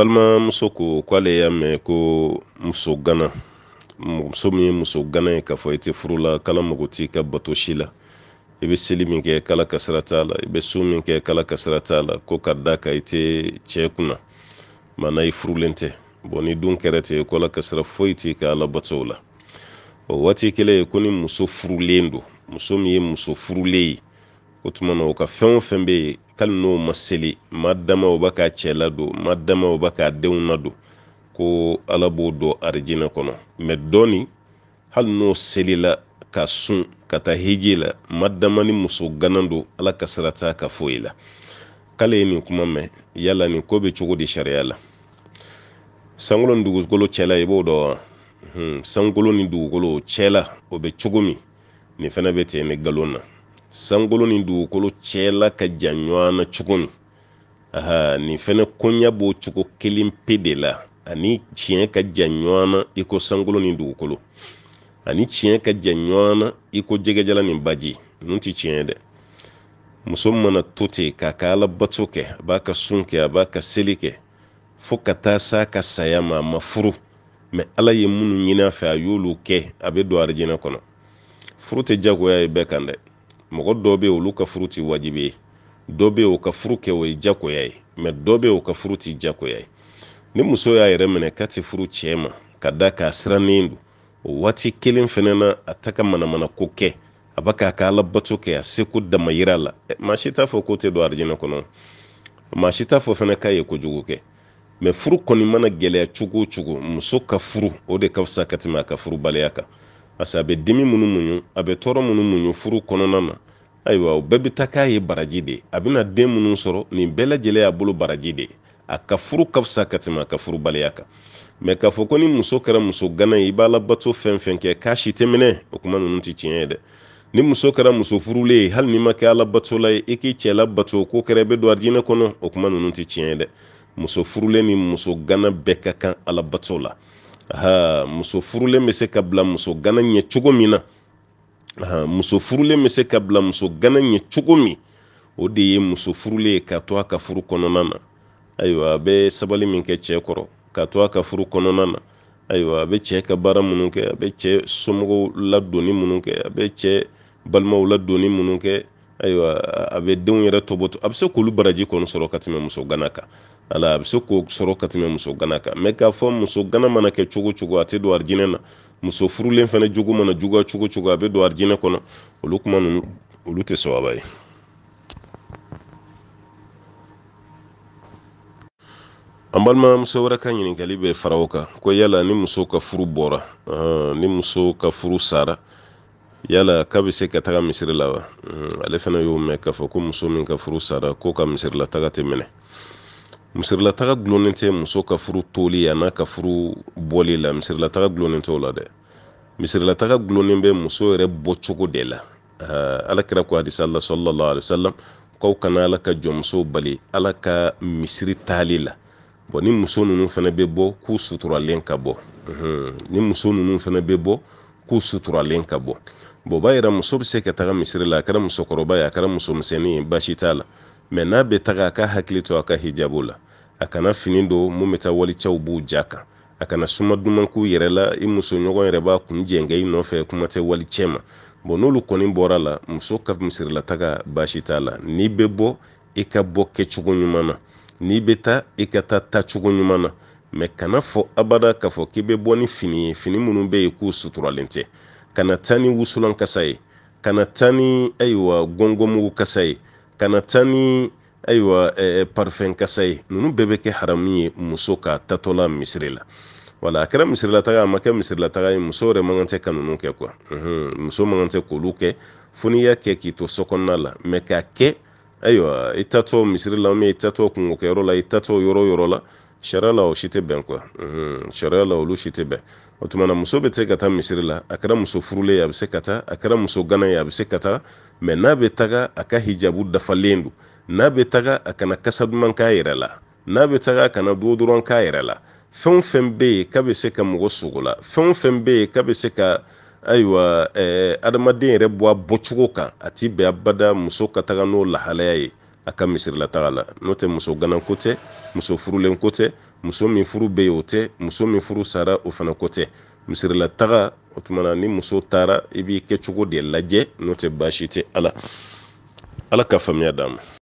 n muso ko kwale y'a me ko muso gana muso min ye muso gana ye k'a fɔ i tɛ furu la kala mago t'i ka bato si la i bɛ min kɛ kala ka la i bɛ su min kala ka la ko ka da kan i tɛ cɛ i furulen tɛ ni dun kerete ten ko ala ka sira t'i ka ala la o waati kelen kuni muso furulen don muso min ye muso furulen o tuma na o ka fɛn o fɛn bɛ yen hali n'o ma seli maa dama o b'a k'a cɛ ladon maa dama o b'a k'a denw ladon ko ala b'o dɔn arijinɛ kɔnɔ mɛ dɔɔni hali n'o selila ka sun ka taa hiji la maa dama ni muso gana don ala ka sira t'a ka foyi la k'ale ye nin kuma mɛn yala nin ko bɛ cogo di sariya la sankolo ni dugukolo cɛla i b'o dɔn wa hmm. sankolo ni dugukolo cɛla o bɛ cogo min nin fana bɛ ten ne nkalon na sankolo ni dugukolo cɛla ka jan ɲɔgɔn na cogo min aha nin fɛnɛ koɲa b'o cogo kelen pe de la ani tiɲɛ ka jan ɲɔgɔn i ko sankolo ni dugukolo ani tiɲɛ ka jan ɲɔgɔn i ko jɛgɛjala ni baji ninnu ti tiɲɛ dɛ muso mana to ten k'a ka alabato kɛ a b'a ka sun kɛ a b'a ka seli kɛ fo ka taa s'a ka saya ma a ma furu mɛ ala ye minnu ɲini a fɛ a y'olu kɛ a bɛ don arijinɛ kɔnɔ furu tɛ diyagoya ye bɛɛ kan dɛ mɔgɔ dɔ bɛ yen olu ka furu ti wajibi ye dɔ bɛ yen o ka furu kɛ o ye diyagoya ye mɛ dɔ bɛ yen o ka furu ti diyagoya ye ni muso y'a yɛrɛ minɛ k'a ti furu cɛ ma ka da k'a sirannen don o waati kelen fɛnɛ na a ta ka manamana ko kɛ a ba k'a ka alabato kɛ a seko damayira la maa si t'a fɔ ko tɛ don arijinɛ kɔnɔ maa si t'a fɔ fɛnɛ k'a ye kojugu kɛ mɛ furu kɔni mana gɛlɛya cogo o cogo muso ka furu o de ka fisa ka tɛmɛ a ka furubaliya kan pasa a bɛ dimi minnu muɲu a bɛ tɔɔrɔ minnu muɲu furu kɔnɔna na ayiwa o bɛɛ bɛ taa k'a ye baraji de ye a bɛna den minnu sɔrɔ nin bɛɛ lajɛlen y'a bolo baraji de a ka furu ka fisa ka tɛmɛ a ka furubaliya kan mɛ k'a fɔ ko ni muso kɛra muso gana ye i b'a labato fɛn fɛn kɛ k'a si tɛ minɛ o kuma ninnu tɛ tiɲɛ ye dɛ ni muso kɛra muso furulen ye hali n'i ma kɛ alabatola ye i k'i cɛ labato ko kɛra i bɛ don arijinɛ kɔnɔ o kuma ninnu tɛ tiɲɛ ye dɛ muso furulen ni muso gana bɛɛ ka kan alabato la ha muso furulen bɛ se ka bila muso gana ɲɛ cogo min na ha muso furulen bɛ se ka bila muso gana ɲɛ cogo min o de ye muso furulen ka to a ka furu kɔnɔna na ayiwa a bɛ sabali min kɛ cɛ kɔrɔ ka to a ka furu kɔnɔna na ayiwa a bɛ cɛ ka baara minnu kɛ a bɛ cɛ somɔgɔw ladonni minnu kɛ a bɛ cɛ balimaw ladonni minnu kɛ ayiwa a bɛ denw yɛrɛ tɔbɔtɔ a bɛ se k'olu baraji kɔni sɔrɔ ka tɛmɛ muso gana kan ala a bɛ se k'o sɔrɔ ka tɛmɛ muso gana kan mɛ k'a fɔ muso gana mana kɛ cogo cogo a tɛ don arijinɛ na muso furulen fana jogo mana juguya cogo cogo a bɛ don arijinɛ kɔnɔ olu kuma ninnu olu tɛ sababa ye an balima muso wɛrɛ ka ɲininkali bɛ fara o kan ko yala ni muso ka furu bɔra ni muso ka furu sara yala k'a be se ka taga misiri la wa mm, ale fana y'o mɛn k'a fɔ ko muso min ka furu sara ko ka misirilataga tɛ minɛ misirilataga gulonnen tɛ muso ka furu toli a n'a ka furu bɔli la misirilataga gulonnen t'o la dɛ misirilataga gulonnen bɛ muso yɛrɛ bɔcogo de la ala kira ko hadisa la sallallahu alaihi wasallam k'aw kana ala ka jɔnmusow bali ala ka misiri taali la bɔn ni muso ninnu fana bɛ bɔ k'u suturalen ka bɔ ni muso ninnu fana bɛ bɔ k'u suturalen ka bɔ bon b'a yira muso be se ka taga misiri la a kɛra musokɔrɔba ye a kɛra musomisɛnnin ye baasi t'a la mɛ n'a be taga a ka hakili to a ka hijabo la a kana fini do mun be ta walicɛw b'u ja kan a kana suma duman k'u yɛrɛ la i ɲɔgɔn yɛrɛ b'a kun jɛngɛ i nɔfɛ kuma tɛ walicɛ ma bon n'olu kɔni bɔra la muso ka misirilataga baasi t'a la n'i be bɔ i ka bɔ kɛcogo ɲuman na n'i be ta i ka ta taacogo ɲuman na mɛ kana fɔ abada k'a fɔ k'i bɛ bɔ ni fini ye fini minnu bɛ yen k'u suturalen tɛ kana taa ni wusulan kasa ye kana taa ni ayiwa gɔngɔnmugu kasa ye kana taa ni ayiwa ɛɛ parifɛn kasa ye ninnu bɛɛ bɛ kɛ haramu ye muso ka tatɔla misiri la wala a kɛra misirilataga a ma kɛ misirilataga ye muso yɛrɛ man kan tɛ ka ninnu kɛ kuwa muso man kan tɛ k'olu kɛ fo n'i y'a kɛ k'i to so kɔnɔna la mɛ k'a kɛ ayiwa i tatɔ misiri la i tatɔ kungokɛyɔrɔ la i tatɔ yɔrɔ o yɔrɔ la sariya la o si tɛ bɛn kuwa mhm. sariya la olu si tɛ bɛn o tuma na muso bɛ se ka taa misiri la a kɛra muso furulen ye a bɛ se ka taa a kɛra muso gana ye a bɛ se ka taa mɛ n'a bɛ taga a ka hijabu dafalen don n'a bɛ taga a kana kasa duman k'a yɛrɛ la n'a bɛ taga a kana do dɔrɔn k'a yɛrɛ la fɛn o fɛn bɛ yen k'a bɛ se ka mɔgɔ sogo la fɛn o fɛn bɛ yen k'a bɛ se ka ayiwa ɛɛ adamaden yɛrɛ bɔ a bɔcogo kan a ti bɛn abada muso ka taga n'o lahalaya ye a ka misirilataga la n'o tɛ muso gana ko tɛ muso furulen ko tɛ muso min furu be ye o tɛ muso min furu sara o fana ko tɛ misirilataga o tumana ni muso taara i b'i kɛcogo de lajɛ n'o tɛ baasi tɛ ala ala ka faamuya d'a ma